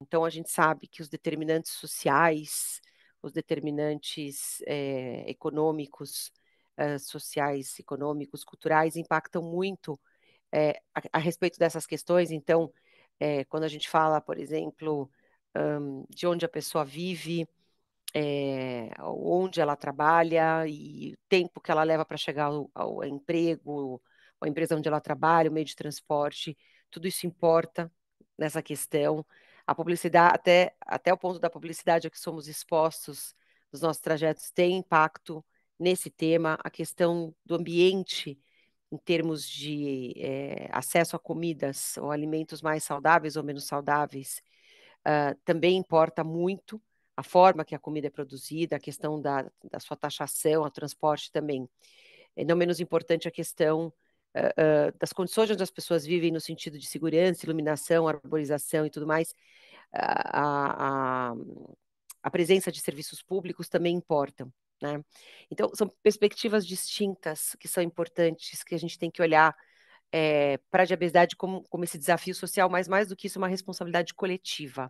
Então, a gente sabe que os determinantes sociais, os determinantes é, econômicos, é, sociais, econômicos, culturais, impactam muito é, a, a, respeito dessas questões. Então, quando a gente fala, por exemplo, um, de onde a pessoa vive, é, onde ela trabalha e o tempo que ela leva para chegar ao, ao emprego, a empresa onde ela trabalha, o meio de transporte, tudo isso importa nessa questão. A publicidade, até, até o ponto da publicidade a que somos expostos nos nossos trajetos, tem impacto nesse tema. A questão do ambiente, em termos de é, acesso a comidas ou alimentos mais saudáveis ou menos saudáveis, uh, também importa muito a forma que a comida é produzida, a questão da, da sua taxação, o transporte também. É não menos importante a questão uh, uh, das condições onde as pessoas vivem no sentido de segurança, iluminação, arborização e tudo mais. A, a, a presença de serviços públicos também importam. Né? Então, são perspectivas distintas que são importantes, que a gente tem que olhar é, para a diabetes como, como esse desafio social, mas mais do que isso, é uma responsabilidade coletiva.